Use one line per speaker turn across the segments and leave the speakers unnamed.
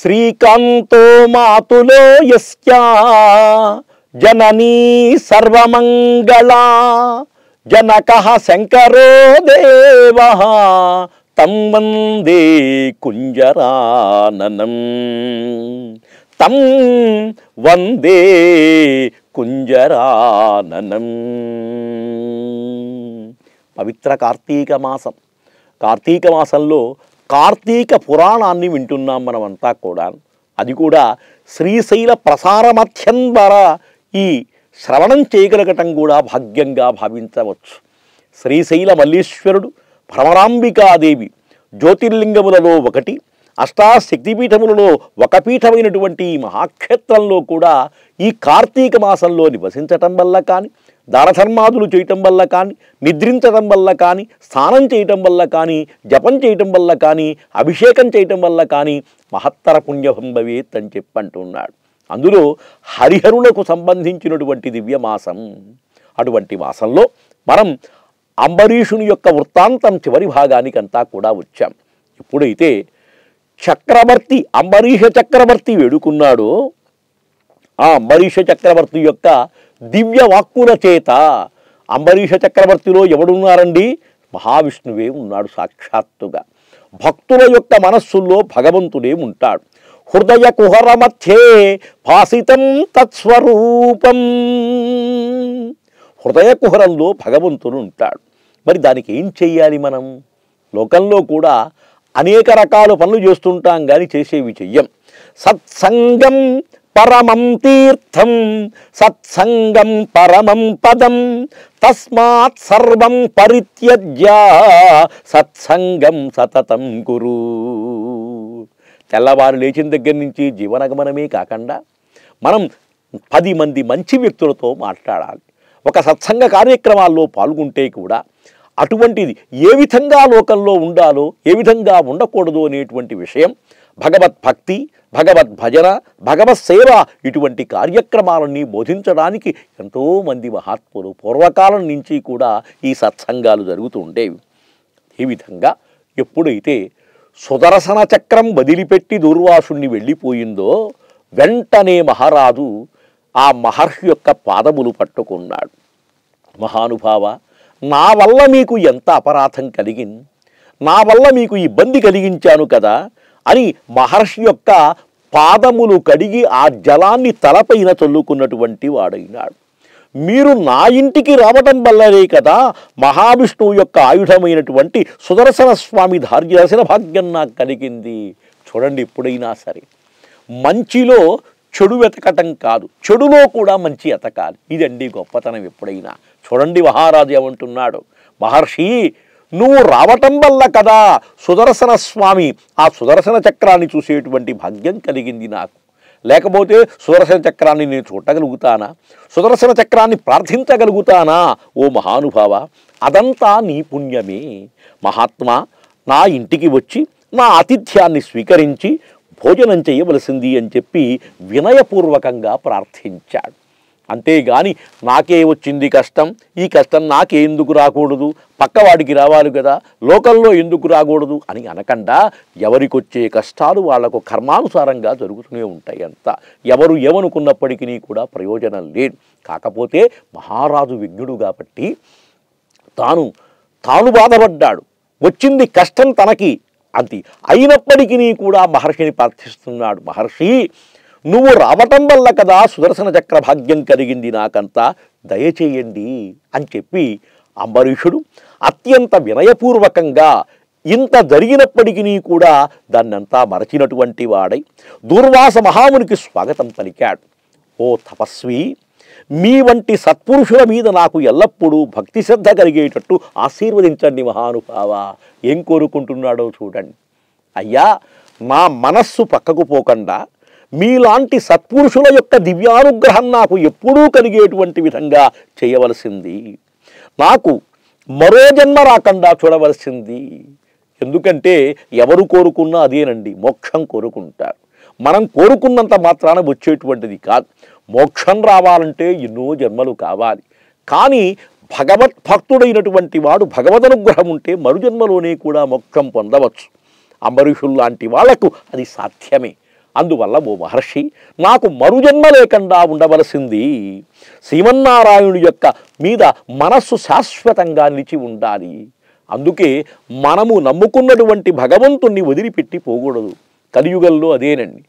శ్రీకాంతో మాతులో జననీ సర్వమంగళా జనక శంకరో దేవ తం వందే కుంజరానం తం వందే కుంజరానం పవిత్ర కార్తీక మాసం కార్తీక మాసంలో కార్తీక పురాణాన్ని వింటున్నాం మనమంతా కూడా అది కూడా శ్రీశైల ప్రసారమథ్యం ద్వారా ఈ శ్రవణం చేయగలగటం కూడా భాగ్యంగా భావించవచ్చు శ్రీశైల మల్లీశ్వరుడు భ్రమరాంబికాదేవి జ్యోతిర్లింగములలో ఒకటి అష్టాశక్తిపీఠములలో ఒక పీఠమైనటువంటి ఈ మహాక్షేత్రంలో కూడా ఈ కార్తీక మాసంలో నివసించటం వల్ల కానీ దానధర్మాదులు చేయటం వల్ల కానీ నిద్రించడం వల్ల కానీ స్నానం చేయటం వల్ల కానీ జపం చేయటం వల్ల కానీ అభిషేకం చేయటం వల్ల కానీ మహత్తర పుణ్యభంభవేత్ అని చెప్పంటున్నాడు అందులో హరిహరులకు సంబంధించినటువంటి దివ్యమాసం అటువంటి మాసంలో మనం అంబరీషుని యొక్క వృత్తాంతం చివరి భాగానికంతా కూడా వచ్చాం ఎప్పుడైతే చక్రవర్తి అంబరీష చక్రవర్తి వేడుకున్నాడో ఆ అంబరీష చక్రవర్తి యొక్క దివ్య వాక్కుల చేత అంబరీష చక్రవర్తిలో ఎవడున్నారండి మహావిష్ణువే ఉన్నాడు సాక్షాత్తుగా భక్తుల యొక్క మనస్సుల్లో భగవంతుడే ఉంటాడు హృదయ కుహర మధ్యే భాసితం తత్స్వరూపం హృదయ కుహరంలో భగవంతుడు ఉంటాడు మరి దానికి ఏం చెయ్యాలి మనం లోకంలో కూడా అనేక రకాల పనులు చేస్తుంటాం కానీ చేసేవి చెయ్యం సత్సంగం పరమం తీర్థం సత్సంగం పరమం పదం తస్మాత్ సర్వం పరిత్యజ్య సత్సంగం సతతం గురు తెల్లవారు లేచిన దగ్గర నుంచి జీవనగమనమే కాకుండా మనం పది మంది మంచి వ్యక్తులతో మాట్లాడాలి ఒక సత్సంగ కార్యక్రమాల్లో పాల్గొంటే కూడా అటువంటిది ఏ విధంగా లోకంలో ఉండాలో ఏ విధంగా ఉండకూడదు అనేటువంటి విషయం భగవద్భక్తి భగవద్ భజన భగవత్ సేవ ఇటువంటి కార్యక్రమాలన్నీ బోధించడానికి ఎంతోమంది మహాత్ములు పూర్వకాలం నుంచి కూడా ఈ సత్సంగాలు జరుగుతూ ఉండేవి ఈ విధంగా ఎప్పుడైతే సుదర్శన చక్రం వదిలిపెట్టి దుర్వాసుణ్ణి వెళ్ళిపోయిందో వెంటనే మహారాజు ఆ మహర్షి యొక్క పాదములు పట్టుకున్నాడు మహానుభావ నా వల్ల మీకు ఎంత అపరాధం కలిగింది నా వల్ల మీకు ఇబ్బంది కలిగించాను కదా అని మహర్షి యొక్క పాదములు కడిగి ఆ జలాన్ని తలపైన చల్లుకున్నటువంటి వాడైనాడు మీరు నా ఇంటికి రావటం వల్లనే కదా మహావిష్ణువు యొక్క ఆయుధమైనటువంటి సుదర్శన స్వామి ధార్యదర్శన భాగ్యం నాకు కలిగింది చూడండి ఎప్పుడైనా సరే మంచిలో చెడు వెతకటం కాదు చెడులో కూడా మంచి ఎతకాలి ఇదండి గొప్పతనం ఎప్పుడైనా చూడండి మహారాజు ఏమంటున్నాడు మహర్షి నువ్వు రావటం వల్ల కదా సుదర్శన స్వామి ఆ సుదర్శన చక్రాన్ని చూసేటువంటి భాగ్యం కలిగింది నాకు లేకపోతే సుదర్శన చక్రాన్ని నేను చూడగలుగుతానా సుదర్శన చక్రాన్ని ప్రార్థించగలుగుతానా ఓ మహానుభావ అదంతా నీ పుణ్యమే మహాత్మా నా ఇంటికి వచ్చి నా ఆతిథ్యాన్ని స్వీకరించి భోజనం చేయవలసింది అని చెప్పి వినయపూర్వకంగా ప్రార్థించాడు అంతేగాని నాకే వచ్చింది కష్టం ఈ కష్టం నాకే ఎందుకు రాకూడదు పక్కవాడికి రావాలి కదా లోకల్లో ఎందుకు రాకూడదు అని అనకుండా ఎవరికొచ్చే కష్టాలు వాళ్లకు కర్మానుసారంగా జరుగుతూనే ఉంటాయి అంత ఎవరు ఏమనుకున్నప్పటికీ కూడా ప్రయోజనం లేదు కాకపోతే మహారాజు విఘ్నుడు కాబట్టి తాను తాను బాధపడ్డాడు వచ్చింది కష్టం తనకి అంతే అయినప్పటికీ కూడా మహర్షిని ప్రార్థిస్తున్నాడు మహర్షి నువ్వు రావటం వల్ల కదా సుదర్శన చక్ర భాగ్యం కలిగింది నాకంతా దయచేయండి అని చెప్పి అంబరీషుడు అత్యంత వినయపూర్వకంగా ఇంత జరిగినప్పటికీ కూడా దాన్నంతా మరచినటువంటి వాడై దూర్వాస మహామునికి స్వాగతం పలికాడు ఓ తపస్వి మీ వంటి సత్పురుషుల మీద నాకు ఎల్లప్పుడూ భక్తి శ్రద్ధ కలిగేటట్టు ఆశీర్వదించండి మహానుభావ ఏం కోరుకుంటున్నాడో చూడండి అయ్యా నా మనస్సు పక్కకు పోకుండా మీలాంటి సత్పురుషుల యొక్క దివ్యానుగ్రహం నాకు ఎప్పుడూ కలిగేటువంటి విధంగా చేయవలసింది నాకు మరో జన్మ రాకుండా చూడవలసింది ఎందుకంటే ఎవరు కోరుకున్నా అదేనండి మోక్షం కోరుకుంటారు మనం కోరుకున్నంత మాత్రాన వచ్చేటువంటిది కాదు మోక్షం రావాలంటే ఎన్నో జన్మలు కావాలి కానీ భగవత్ భక్తుడైనటువంటి వాడు అనుగ్రహం ఉంటే మరుజన్మలోనే కూడా మోక్షం పొందవచ్చు అమరుషుల్లాంటి వాళ్లకు అది సాధ్యమే అందువల్ల ఓ మహర్షి నాకు మరుజన్మ లేకుండా ఉండవలసింది శ్రీమన్నారాయణుడి యొక్క మీద మనస్సు శాశ్వతంగా నిలిచి ఉండాలి అందుకే మనము నమ్ముకున్నటువంటి భగవంతుణ్ణి వదిలిపెట్టి పోకూడదు కలియుగంలో అదేనండి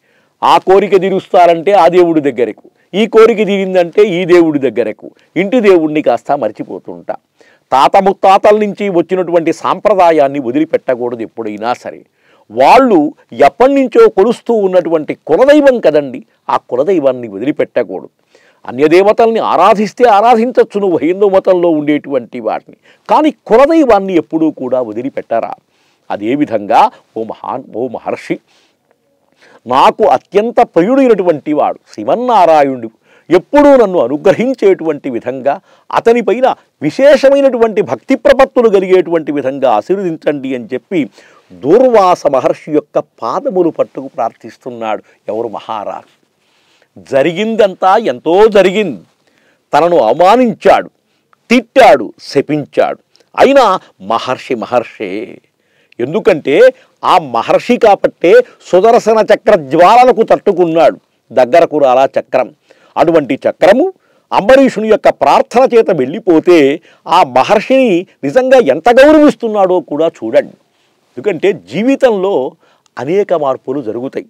ఆ కోరిక తీరుస్తారంటే ఆ దేవుడి దగ్గరకు ఈ కోరిక తీరిందంటే ఈ దేవుడి దగ్గరకు ఇంటి దేవుణ్ణి కాస్త మర్చిపోతుంటా తాత ముత్తాతల నుంచి వచ్చినటువంటి సాంప్రదాయాన్ని వదిలిపెట్టకూడదు ఎప్పుడైనా సరే వాళ్ళు ఎప్పటి నుంచో కొలుస్తూ ఉన్నటువంటి కులదైవం కదండి ఆ కులదైవాన్ని వదిలిపెట్టకూడదు అన్యదేవతల్ని ఆరాధిస్తే ఆరాధించవచ్చు నువ్వు హిందూ మతంలో ఉండేటువంటి వాటిని కానీ కులదైవాన్ని ఎప్పుడూ కూడా వదిలిపెట్టరా అదేవిధంగా ఓ మహాన్ ఓ మహర్షి నాకు అత్యంత ప్రియుడైనటువంటి వాడు శ్రీమన్నారాయణుడు ఎప్పుడూ నన్ను అనుగ్రహించేటువంటి విధంగా అతనిపైన విశేషమైనటువంటి భక్తి ప్రపత్తులు కలిగేటువంటి విధంగా ఆశీర్వదించండి అని చెప్పి దూర్వాస మహర్షి యొక్క పాదములు పట్టుకు ప్రార్థిస్తున్నాడు ఎవరు మహారాజు జరిగిందంతా ఎంతో జరిగింది తనను అవమానించాడు తిట్టాడు శపించాడు అయినా మహర్షి మహర్షే ఎందుకంటే ఆ మహర్షి కాబట్టే సుదర్శన చక్ర జ్వాలలకు తట్టుకున్నాడు దగ్గరకు రాలా చక్రం అటువంటి చక్రము అంబరీషుని యొక్క ప్రార్థన చేత వెళ్ళిపోతే ఆ మహర్షిని నిజంగా ఎంత గౌరవిస్తున్నాడో కూడా చూడండి ఎందుకంటే జీవితంలో అనేక మార్పులు జరుగుతాయి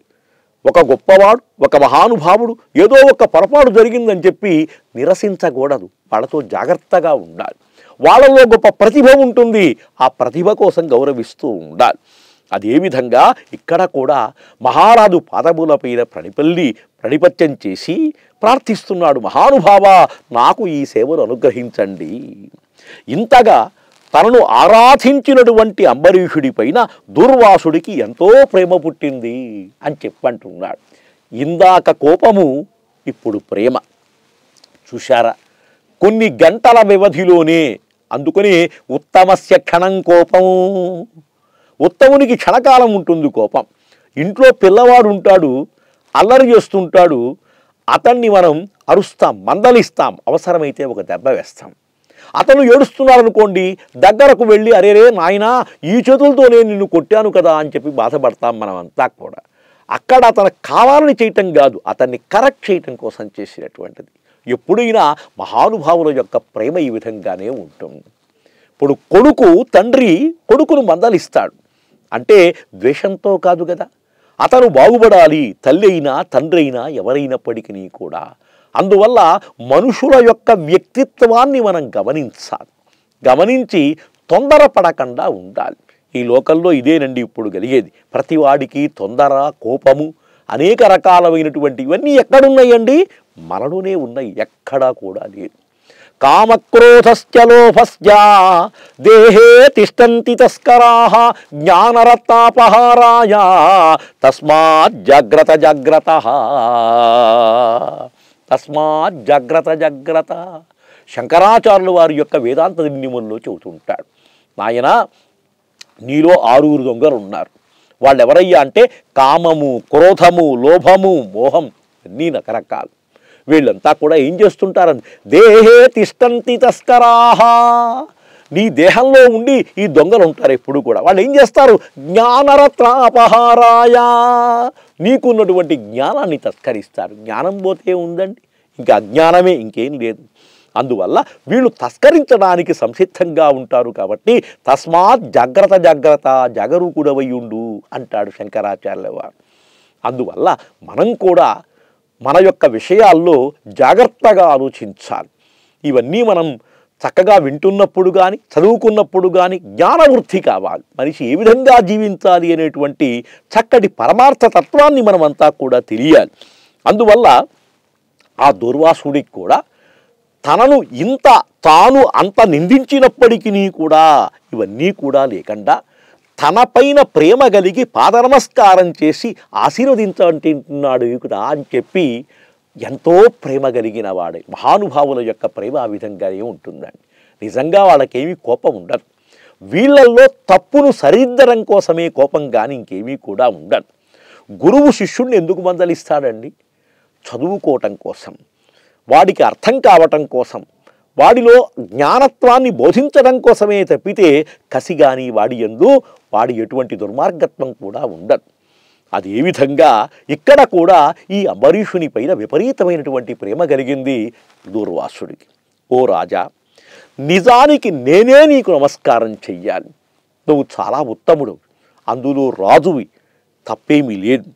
ఒక గొప్పవాడు ఒక మహానుభావుడు ఏదో ఒక పొరపాటు జరిగిందని చెప్పి నిరసించకూడదు వాళ్ళతో జాగ్రత్తగా ఉండాలి వాళ్ళలో గొప్ప ప్రతిభ ఉంటుంది ఆ ప్రతిభ కోసం గౌరవిస్తూ ఉండాలి అదేవిధంగా ఇక్కడ కూడా మహారాజు పాదముల పైన ప్రణిపల్లి ప్రణిపత్యం చేసి ప్రార్థిస్తున్నాడు మహానుభావ నాకు ఈ సేవను అనుగ్రహించండి ఇంతగా తనను ఆరాధించినటువంటి అంబరీషుడి పైన దుర్వాసుడికి ఎంతో ప్రేమ పుట్టింది అని చెప్పంటున్నాడు ఇందాక కోపము ఇప్పుడు ప్రేమ చూశారా కొన్ని గంటల వ్యవధిలోనే అందుకని ఉత్తమస్య క్షణం కోపం ఉత్తమునికి క్షణకాలం ఉంటుంది కోపం ఇంట్లో పిల్లవాడు ఉంటాడు అల్లరి చేస్తుంటాడు అతన్ని మనం అరుస్తాం మందలిస్తాం అవసరమైతే ఒక దెబ్బ వేస్తాం అతను అనుకోండి దగ్గరకు వెళ్ళి అరేరే నాయన ఈ చేతులతోనే నిన్ను కొట్టాను కదా అని చెప్పి బాధపడతాం మనమంతా కూడా అక్కడ అతను కావాలని చేయటం కాదు అతన్ని కరెక్ట్ చేయటం కోసం చేసినటువంటిది ఎప్పుడైనా మహానుభావుల యొక్క ప్రేమ ఈ విధంగానే ఉంటుంది ఇప్పుడు కొడుకు తండ్రి కొడుకును మందలిస్తాడు అంటే ద్వేషంతో కాదు కదా అతను బాగుపడాలి తల్లి అయినా తండ్రి అయినా ఎవరైనప్పటికీ కూడా అందువల్ల మనుషుల యొక్క వ్యక్తిత్వాన్ని మనం గమనించాలి గమనించి తొందరపడకుండా ఉండాలి ఈ లోకల్లో ఇదేనండి ఇప్పుడు కలిగేది ప్రతివాడికి తొందర కోపము అనేక రకాలమైనటువంటి ఇవన్నీ ఎక్కడున్నాయండి మనలోనే ఉన్నాయి ఎక్కడా కూడా లేదు కామక్రోధస్లోభస్య దేహే తిష్టంతి తస్కరా జ్ఞానరత్నాపహారాయ తస్మాత్ జాగ్రత్త జాగ్రత్త తస్మాత్ జాగ్రత్త జాగ్రత్త శంకరాచార్యులు వారి యొక్క వేదాంత నియమంలో చెబుతుంటాడు నాయన నీలో ఆరుగురు దొంగలు ఉన్నారు వాళ్ళు ఎవరయ్యా అంటే కామము క్రోధము లోభము మోహం అన్నీ రకరకాలు వీళ్ళంతా కూడా ఏం చేస్తుంటారని దేహే తిష్టంతి తస్కరాహా నీ దేహంలో ఉండి ఈ దొంగలు ఉంటారు ఎప్పుడు కూడా వాళ్ళు ఏం చేస్తారు జ్ఞానరత్నాపహారాయ నీకున్నటువంటి జ్ఞానాన్ని తస్కరిస్తారు జ్ఞానం పోతే ఉందండి ఇంకా అజ్ఞానమే ఇంకేం లేదు అందువల్ల వీళ్ళు తస్కరించడానికి సంసిద్ధంగా ఉంటారు కాబట్టి తస్మాత్ జాగ్రత్త జాగ్రత్త జాగరూకుడవయ్యుండు అంటాడు శంకరాచార్యవారు అందువల్ల మనం కూడా మన యొక్క విషయాల్లో జాగ్రత్తగా ఆలోచించాలి ఇవన్నీ మనం చక్కగా వింటున్నప్పుడు కానీ చదువుకున్నప్పుడు కానీ జ్ఞానవృద్ధి కావాలి మనిషి ఏ విధంగా జీవించాలి అనేటువంటి చక్కటి పరమార్థ తత్వాన్ని మనమంతా కూడా తెలియాలి అందువల్ల ఆ దుర్వాసుడికి కూడా తనను ఇంత తాను అంత నిందించినప్పటికీ కూడా ఇవన్నీ కూడా లేకుండా తనపైన ప్రేమ కలిగి పాదనమస్కారం చేసి ఆశీర్వదించంటున్నాడు కదా అని చెప్పి ఎంతో ప్రేమ కలిగిన వాడే మహానుభావుల యొక్క ప్రేమ ఆ విధంగానే ఉంటుందండి నిజంగా వాళ్ళకేమీ కోపం ఉండదు వీళ్ళల్లో తప్పును సరిద్దడం కోసమే కోపం కానీ ఇంకేమీ కూడా ఉండదు గురువు శిష్యుడిని ఎందుకు మందలిస్తాడండి చదువుకోవటం కోసం వాడికి అర్థం కావటం కోసం వాడిలో జ్ఞానత్వాన్ని బోధించడం కోసమే తప్పితే కసిగాని వాడి ఎందు వాడి ఎటువంటి దుర్మార్గత్వం కూడా ఉండదు అది ఏ విధంగా ఇక్కడ కూడా ఈ అంబరీషుని పైన విపరీతమైనటువంటి ప్రేమ కలిగింది దూర్వాసుడికి ఓ రాజా నిజానికి నేనే నీకు నమస్కారం చెయ్యాలి నువ్వు చాలా ఉత్తముడు అందులో రాజువి తప్పేమీ లేదు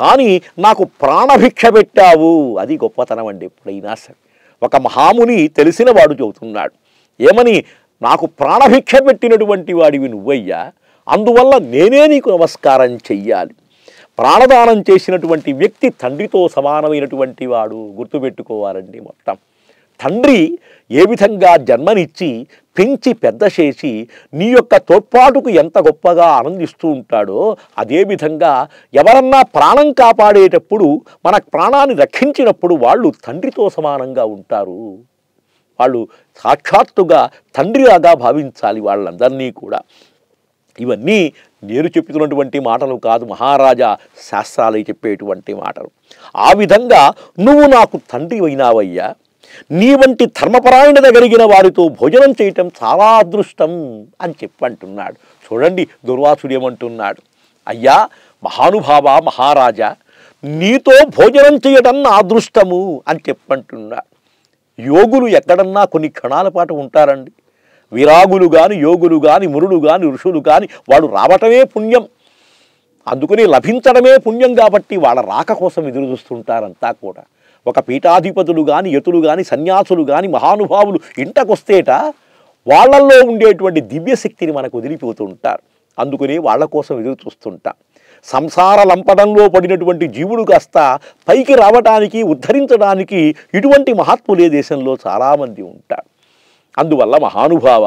కానీ నాకు ప్రాణభిక్ష పెట్టావు అది గొప్పతనం అండి ఎప్పుడైనా సరే ఒక మహాముని తెలిసిన వాడు చెబుతున్నాడు ఏమని నాకు ప్రాణభిక్ష పెట్టినటువంటి వాడివి నువ్వయ్యా అందువల్ల నేనే నీకు నమస్కారం చెయ్యాలి ప్రాణదానం చేసినటువంటి వ్యక్తి తండ్రితో సమానమైనటువంటి వాడు గుర్తుపెట్టుకోవాలండి మొత్తం తండ్రి ఏ విధంగా జన్మనిచ్చి పెంచి పెద్ద చేసి నీ యొక్క తోడ్పాటుకు ఎంత గొప్పగా ఆనందిస్తూ ఉంటాడో అదేవిధంగా ఎవరన్నా ప్రాణం కాపాడేటప్పుడు మన ప్రాణాన్ని రక్షించినప్పుడు వాళ్ళు తండ్రితో సమానంగా ఉంటారు వాళ్ళు సాక్షాత్తుగా తండ్రిలాగా భావించాలి వాళ్ళందరినీ కూడా ఇవన్నీ నేను చెప్పుకున్నటువంటి మాటలు కాదు మహారాజా శాస్త్రాలు చెప్పేటువంటి మాటలు ఆ విధంగా నువ్వు నాకు తండ్రి అయినావయ్యా నీ వంటి ధర్మపరాయణత కలిగిన వారితో భోజనం చేయటం చాలా అదృష్టం అని చెప్పి అంటున్నాడు చూడండి దుర్వాసుడు ఏమంటున్నాడు అయ్యా మహానుభావ మహారాజా నీతో భోజనం చేయటం నా అదృష్టము అని చెప్పంటున్నాడు యోగులు ఎక్కడన్నా కొన్ని క్షణాల పాటు ఉంటారండి విరాగులు కాని యోగులు కాని మురుడు కాని ఋషులు కాని వాడు రావటమే పుణ్యం అందుకని లభించడమే పుణ్యం కాబట్టి వాళ్ళ రాక కోసం ఎదురు చూస్తుంటారంతా కూడా ఒక పీఠాధిపతులు కానీ యతులు కానీ సన్యాసులు కానీ మహానుభావులు ఇంటకొస్తేట వాళ్ళల్లో ఉండేటువంటి దివ్యశక్తిని మనకు వదిలిపోతుంటారు అందుకనే వాళ్ళ కోసం ఎదురు చూస్తుంటా సంసార లంపడంలో పడినటువంటి జీవుడు కాస్త పైకి రావటానికి ఉద్ధరించడానికి ఇటువంటి మహాత్ములే దేశంలో చాలామంది ఉంటారు అందువల్ల మహానుభావ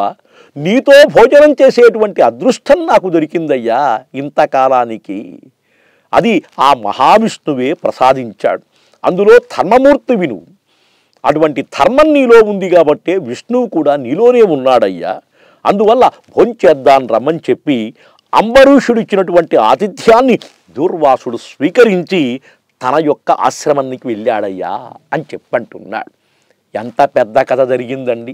నీతో భోజనం చేసేటువంటి అదృష్టం నాకు దొరికిందయ్యా ఇంతకాలానికి అది ఆ మహావిష్ణువే ప్రసాదించాడు అందులో ధర్మమూర్తి విను అటువంటి ధర్మం నీలో ఉంది కాబట్టే విష్ణువు కూడా నీలోనే ఉన్నాడయ్యా అందువల్ల భోంచేద్దాన్ రమ్మని చెప్పి అంబరీషుడు ఇచ్చినటువంటి ఆతిథ్యాన్ని దూర్వాసుడు స్వీకరించి తన యొక్క ఆశ్రమానికి వెళ్ళాడయ్యా అని చెప్పంటున్నాడు ఎంత పెద్ద కథ జరిగిందండి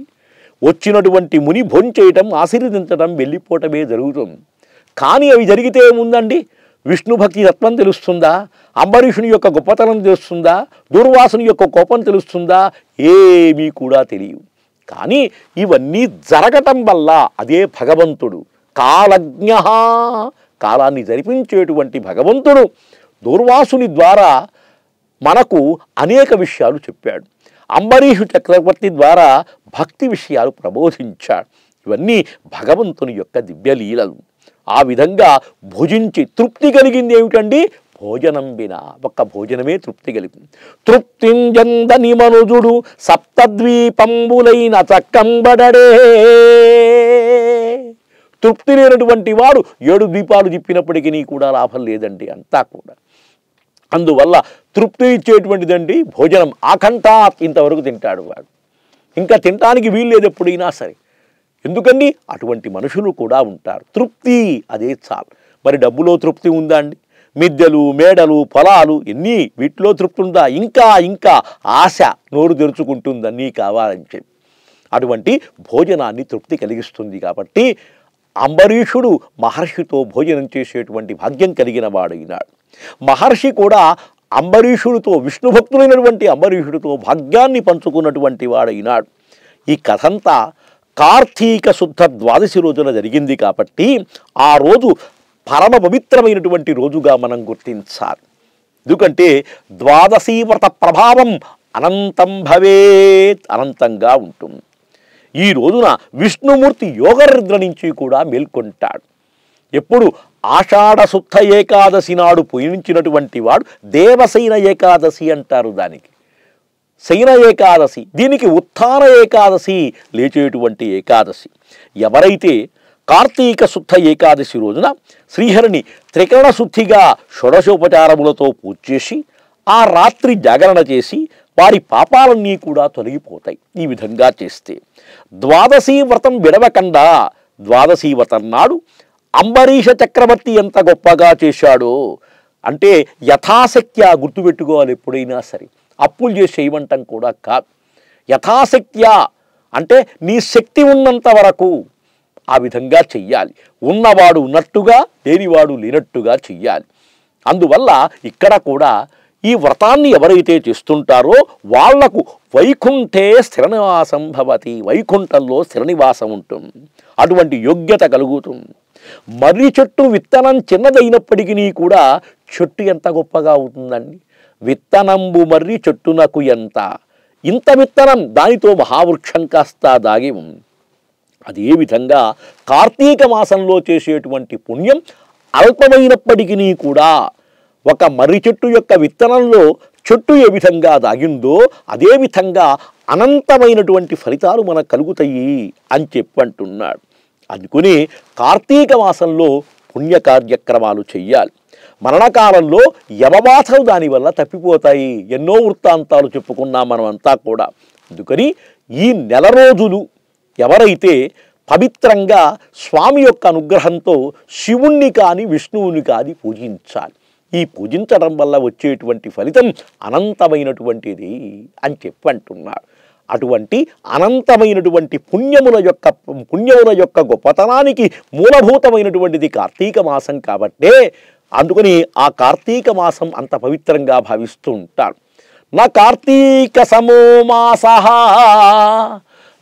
వచ్చినటువంటి ముని భోంచేయటం ఆశీర్వదించడం వెళ్ళిపోవటమే జరుగుతుంది కానీ అవి జరిగితే ఏముందండి విష్ణు భక్తి తత్వం తెలుస్తుందా అంబరీషుని యొక్క గొప్పతనం తెలుస్తుందా దుర్వాసుని యొక్క కోపం తెలుస్తుందా ఏమీ కూడా తెలియవు కానీ ఇవన్నీ జరగటం వల్ల అదే భగవంతుడు కాలజ్ఞ కాలాన్ని జరిపించేటువంటి భగవంతుడు దుర్వాసుని ద్వారా మనకు అనేక విషయాలు చెప్పాడు అంబరీషు చక్రవర్తి ద్వారా భక్తి విషయాలు ప్రబోధించాడు ఇవన్నీ భగవంతుని యొక్క దివ్యలీలలు ఆ విధంగా భుజించి తృప్తి కలిగింది ఏమిటండి భోజనం విన ఒక్క భోజనమే తృప్తి కలిగింది తృప్తింజందని మనుజుడు సప్తద్వీపంబులైన చక్కంబడడే తృప్తి లేనటువంటి వాడు ఏడు ద్వీపాలు తిప్పినప్పటికీ కూడా లాభం లేదండి అంతా కూడా అందువల్ల తృప్తి ఇచ్చేటువంటిదండి భోజనం ఆకంఠాత్ ఇంతవరకు తింటాడు వాడు ఇంకా తినటానికి వీలు లేదు ఎప్పుడైనా సరే ఎందుకండి అటువంటి మనుషులు కూడా ఉంటారు తృప్తి అదే చాలు మరి డబ్బులో తృప్తి ఉందా అండి మిద్దెలు మేడలు పొలాలు ఎన్ని వీటిలో తృప్తి ఉందా ఇంకా ఇంకా ఆశ నోరు తెరుచుకుంటుందని కావాలని చెప్పి అటువంటి భోజనాన్ని తృప్తి కలిగిస్తుంది కాబట్టి అంబరీషుడు మహర్షితో భోజనం చేసేటువంటి భాగ్యం కలిగిన వాడైనాడు మహర్షి కూడా అంబరీషుడితో విష్ణుభక్తులైనటువంటి అంబరీషుడితో భాగ్యాన్ని పంచుకున్నటువంటి వాడైనాడు ఈ కథంతా కార్తీక శుద్ధ ద్వాదశి రోజున జరిగింది కాబట్టి ఆ రోజు పరమ పవిత్రమైనటువంటి రోజుగా మనం గుర్తించాలి ఎందుకంటే ద్వాదశీ వ్రత ప్రభావం అనంతం భవేత్ అనంతంగా ఉంటుంది ఈ రోజున విష్ణుమూర్తి యోగరుద్ర నుంచి కూడా మేల్కొంటాడు ఎప్పుడు శుద్ధ ఏకాదశి నాడు పూజించినటువంటి వాడు దేవసైన ఏకాదశి అంటారు దానికి శయన ఏకాదశి దీనికి ఉత్థాన ఏకాదశి లేచేటువంటి ఏకాదశి ఎవరైతే కార్తీక శుద్ధ ఏకాదశి రోజున శ్రీహరిని త్రికరణ శుద్ధిగా షోడశోపచారములతో పూజ చేసి ఆ రాత్రి జాగరణ చేసి వారి పాపాలన్నీ కూడా తొలగిపోతాయి ఈ విధంగా చేస్తే ద్వాదశీ వ్రతం విడవకుండా ద్వాదశీ వ్రతం నాడు అంబరీష చక్రవర్తి ఎంత గొప్పగా చేశాడో అంటే యథాశక్తి ఆ గుర్తుపెట్టుకోవాలి ఎప్పుడైనా సరే అప్పులు చేసి ఇవ్వటం కూడా కాదు యథాశక్త్యా అంటే నీ శక్తి ఉన్నంత వరకు ఆ విధంగా చెయ్యాలి ఉన్నవాడు ఉన్నట్టుగా లేనివాడు లేనట్టుగా చెయ్యాలి అందువల్ల ఇక్కడ కూడా ఈ వ్రతాన్ని ఎవరైతే చేస్తుంటారో వాళ్లకు వైకుంఠే స్థిరనివాసం భవతి వైకుంఠంలో స్థిరనివాసం ఉంటుంది అటువంటి యోగ్యత కలుగుతుంది మర్రి చెట్టు విత్తనం చిన్నదైనప్పటికీ కూడా చెట్టు ఎంత గొప్పగా అవుతుందండి విత్తనంబు మర్రి చెట్టునకు ఎంత ఇంత విత్తనం దానితో మహావృక్షం కాస్త దాగి ఉంది అదే విధంగా కార్తీక మాసంలో చేసేటువంటి పుణ్యం అల్పమైనప్పటికీ కూడా ఒక మర్రి చెట్టు యొక్క విత్తనంలో చెట్టు ఏ విధంగా దాగిందో అదే విధంగా అనంతమైనటువంటి ఫలితాలు మనకు కలుగుతాయి అని చెప్పంటున్నాడు అందుకుని కార్తీక మాసంలో పుణ్య కార్యక్రమాలు చెయ్యాలి మరణకాలంలో యమబాధలు దానివల్ల తప్పిపోతాయి ఎన్నో వృత్తాంతాలు చెప్పుకున్నాం మనమంతా కూడా అందుకని ఈ నెల రోజులు ఎవరైతే పవిత్రంగా స్వామి యొక్క అనుగ్రహంతో శివుణ్ణి కానీ విష్ణువుని కానీ పూజించాలి ఈ పూజించడం వల్ల వచ్చేటువంటి ఫలితం అనంతమైనటువంటిది అని చెప్పి అంటున్నారు అటువంటి అనంతమైనటువంటి పుణ్యముల యొక్క పుణ్యముల యొక్క గొప్పతనానికి మూలభూతమైనటువంటిది కార్తీక మాసం కాబట్టే అందుకని ఆ కార్తీక మాసం అంత పవిత్రంగా భావిస్తూ ఉంటాడు నా కార్తీక సమో మాస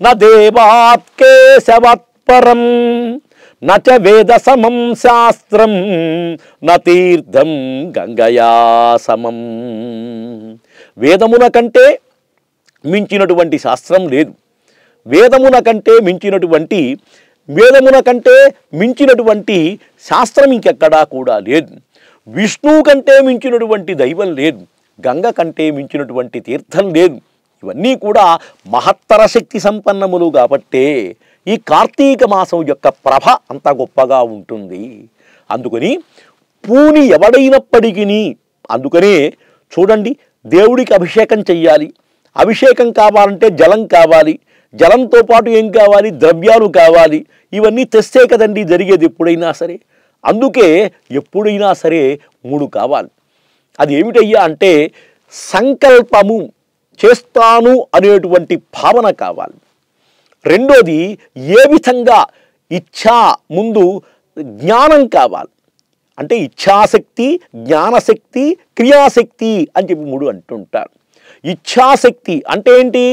నా దేవాత్కేశవత్పరం నచ వేద సమం శాస్త్రం న తీర్థం గంగయా సమం వేదమున కంటే మించినటువంటి శాస్త్రం లేదు వేదమున కంటే మించినటువంటి వేదమున కంటే మించినటువంటి శాస్త్రం ఇంకెక్కడా కూడా లేదు విష్ణువు కంటే మించినటువంటి దైవం లేదు గంగ కంటే మించినటువంటి తీర్థం లేదు ఇవన్నీ కూడా మహత్తర శక్తి సంపన్నములు కాబట్టే ఈ కార్తీక మాసం యొక్క ప్రభ అంత గొప్పగా ఉంటుంది అందుకని పూని ఎవడైనప్పటికీ అందుకనే చూడండి దేవుడికి అభిషేకం చెయ్యాలి అభిషేకం కావాలంటే జలం కావాలి జలంతో పాటు ఏం కావాలి ద్రవ్యాలు కావాలి ఇవన్నీ తెస్తే కదండి జరిగేది ఎప్పుడైనా సరే అందుకే ఎప్పుడైనా సరే మూడు కావాలి అది ఏమిటయ్యా అంటే సంకల్పము చేస్తాను అనేటువంటి భావన కావాలి రెండోది ఏ విధంగా ఇచ్ఛా ముందు జ్ఞానం కావాలి అంటే ఇచ్ఛాశక్తి జ్ఞానశక్తి క్రియాశక్తి అని చెప్పి మూడు అంటుంటారు ఇచ్ఛాశక్తి అంటే ఏంటి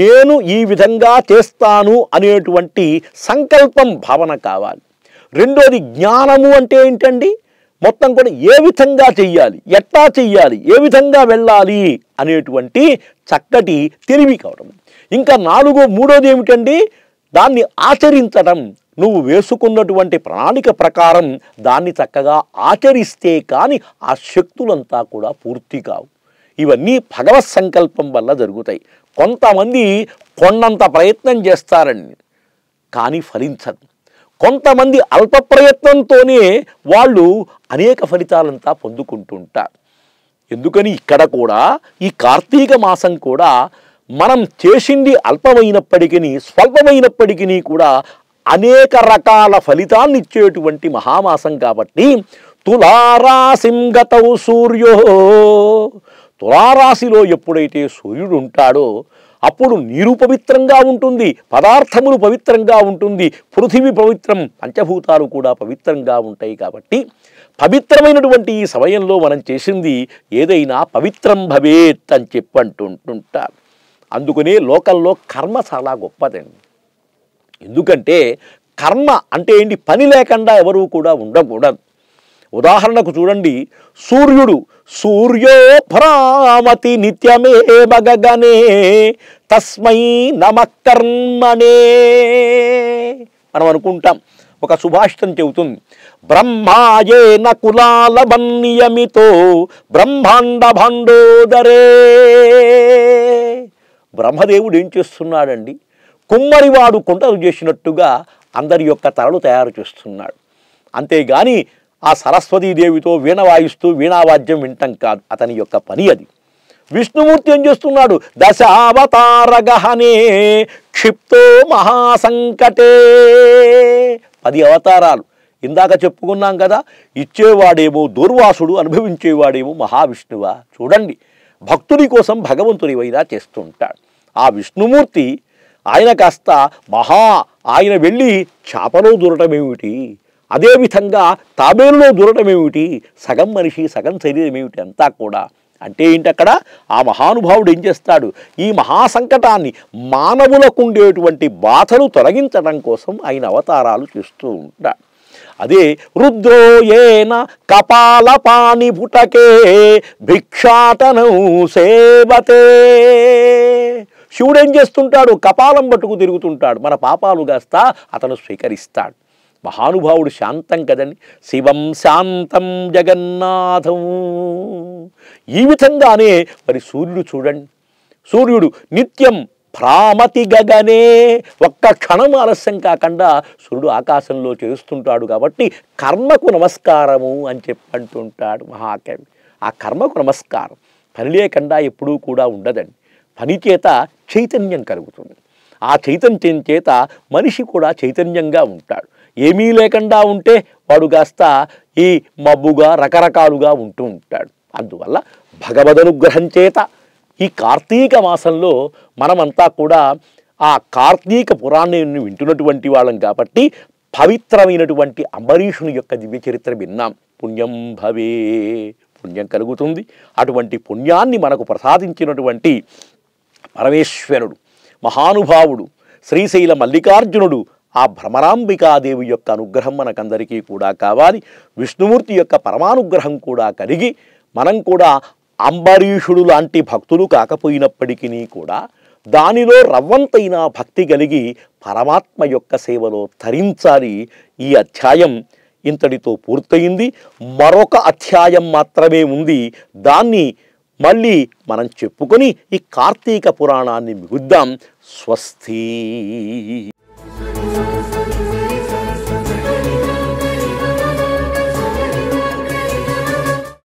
నేను ఈ విధంగా చేస్తాను అనేటువంటి సంకల్పం భావన కావాలి రెండోది జ్ఞానము అంటే ఏంటండి మొత్తం కూడా ఏ విధంగా చెయ్యాలి ఎట్లా చెయ్యాలి ఏ విధంగా వెళ్ళాలి అనేటువంటి చక్కటి తెలివి కావడం ఇంకా నాలుగో మూడోది ఏమిటండి దాన్ని ఆచరించడం నువ్వు వేసుకున్నటువంటి ప్రణాళిక ప్రకారం దాన్ని చక్కగా ఆచరిస్తే కానీ ఆ శక్తులంతా కూడా పూర్తి కావు ఇవన్నీ భగవత్ సంకల్పం వల్ల జరుగుతాయి కొంతమంది కొండంత ప్రయత్నం చేస్తారని కానీ ఫలించదు కొంతమంది అల్ప ప్రయత్నంతోనే వాళ్ళు అనేక ఫలితాలంతా పొందుకుంటుంటారు ఎందుకని ఇక్కడ కూడా ఈ కార్తీక మాసం కూడా మనం చేసింది అల్పమైనప్పటికీ స్వల్పమైనప్పటికీ కూడా అనేక రకాల ఫలితాన్ని ఇచ్చేటువంటి మహామాసం కాబట్టి తులారాసింగత సూర్యో తులారాశిలో ఎప్పుడైతే సూర్యుడు ఉంటాడో అప్పుడు నీరు పవిత్రంగా ఉంటుంది పదార్థములు పవిత్రంగా ఉంటుంది పృథివీ పవిత్రం పంచభూతాలు కూడా పవిత్రంగా ఉంటాయి కాబట్టి పవిత్రమైనటువంటి ఈ సమయంలో మనం చేసింది ఏదైనా పవిత్రం భవేత్ అని చెప్పి అంటుంటుంటారు అందుకనే లోకల్లో కర్మ చాలా గొప్పదండి ఎందుకంటే కర్మ అంటే ఏంటి పని లేకుండా ఎవరూ కూడా ఉండకూడదు ఉదాహరణకు చూడండి సూర్యుడు భ్రామతి నిత్యమే మగగనే తస్మై నమకర్మనే మనం అనుకుంటాం ఒక సుభాషితం చెబుతుంది బ్రహ్మాయే నకులాల బన్నియమితో బ్రహ్మాండ భాండోదరే బ్రహ్మదేవుడు ఏం చేస్తున్నాడండి కుమ్మరివాడు కుంటలు చేసినట్టుగా అందరి యొక్క తలలు తయారు చేస్తున్నాడు అంతేగాని ఆ సరస్వతీదేవితో వీణ వాయిస్తూ వీణావాద్యం వింటం కాదు అతని యొక్క పని అది విష్ణుమూర్తి ఏం చేస్తున్నాడు దశావతారగహనే క్షిప్తో మహాసంకటే పది అవతారాలు ఇందాక చెప్పుకున్నాం కదా ఇచ్చేవాడేమో దుర్వాసుడు అనుభవించేవాడేమో మహావిష్ణువా చూడండి భక్తుడి కోసం భగవంతుని వైనా చేస్తుంటాడు ఆ విష్ణుమూర్తి ఆయన కాస్త మహా ఆయన వెళ్ళి చేపలో దూరటమేమిటి అదేవిధంగా తాబేలులో దూరడం ఏమిటి సగం మనిషి సగం శరీరం ఏమిటి అంతా కూడా అంటే ఏంటక్కడ ఆ మహానుభావుడు ఏం చేస్తాడు ఈ మహాసంకటాన్ని మానవులకు ఉండేటువంటి బాధలు తొలగించడం కోసం ఆయన అవతారాలు చేస్తూ ఉంటాడు అదే రుద్రోయేన కపాలపాణి పుటకే భిక్షాటను సేవతే శివుడు ఏం చేస్తుంటాడు కపాలం పట్టుకు తిరుగుతుంటాడు మన పాపాలు కాస్త అతను స్వీకరిస్తాడు మహానుభావుడు శాంతం కదండి శివం శాంతం జగన్నాథం ఈ విధంగానే మరి సూర్యుడు చూడండి సూర్యుడు నిత్యం ప్రామతి గగనే ఒక్క క్షణం ఆలస్యం కాకుండా సూర్యుడు ఆకాశంలో చేస్తుంటాడు కాబట్టి కర్మకు నమస్కారము అని చెప్పంటుంటాడు మహాకవి ఆ కర్మకు నమస్కారం పని లేకుండా ఎప్పుడూ కూడా ఉండదండి పని చేత చైతన్యం కలుగుతుంది ఆ చైతన్యం చేత మనిషి కూడా చైతన్యంగా ఉంటాడు ఏమీ లేకుండా ఉంటే వాడు కాస్త ఈ మబ్బుగా రకరకాలుగా ఉంటూ ఉంటాడు అందువల్ల భగవదనుగ్రహం చేత ఈ కార్తీక మాసంలో మనమంతా కూడా ఆ కార్తీక పురాణాన్ని వింటున్నటువంటి వాళ్ళం కాబట్టి పవిత్రమైనటువంటి అంబరీషుని యొక్క దివ్య చరిత్ర విన్నాం పుణ్యం భవే పుణ్యం కలుగుతుంది అటువంటి పుణ్యాన్ని మనకు ప్రసాదించినటువంటి పరమేశ్వరుడు మహానుభావుడు శ్రీశైల మల్లికార్జునుడు ఆ భ్రమరాంబికాదేవి యొక్క అనుగ్రహం మనకందరికీ కూడా కావాలి విష్ణుమూర్తి యొక్క పరమానుగ్రహం కూడా కలిగి మనం కూడా అంబరీషుడు లాంటి భక్తులు కాకపోయినప్పటికీ కూడా దానిలో రవ్వంతైన భక్తి కలిగి పరమాత్మ యొక్క సేవలో తరించాలి ఈ అధ్యాయం ఇంతటితో పూర్తయింది మరొక అధ్యాయం మాత్రమే ఉంది దాన్ని మళ్ళీ మనం చెప్పుకొని ఈ కార్తీక పురాణాన్ని మిగుద్దాం స్వస్తి